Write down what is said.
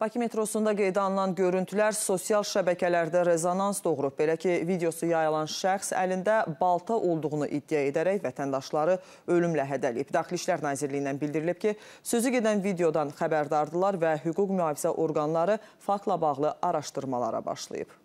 Bakı metrosunda qeydə alınan görüntülər sosial şəbəkələrdə rezonans doğurub. Belə ki, videosu yayılan şəxs əlində balta olduğunu iddia edərək vətəndaşları ölümlə hədəliyib. Daxili İşlər Nazirliyindən bildirilib ki, sözü gedən videodan xəbərdardılar və hüquq mühafizə orqanları faktla bağlı araşdırmalara başlayıb.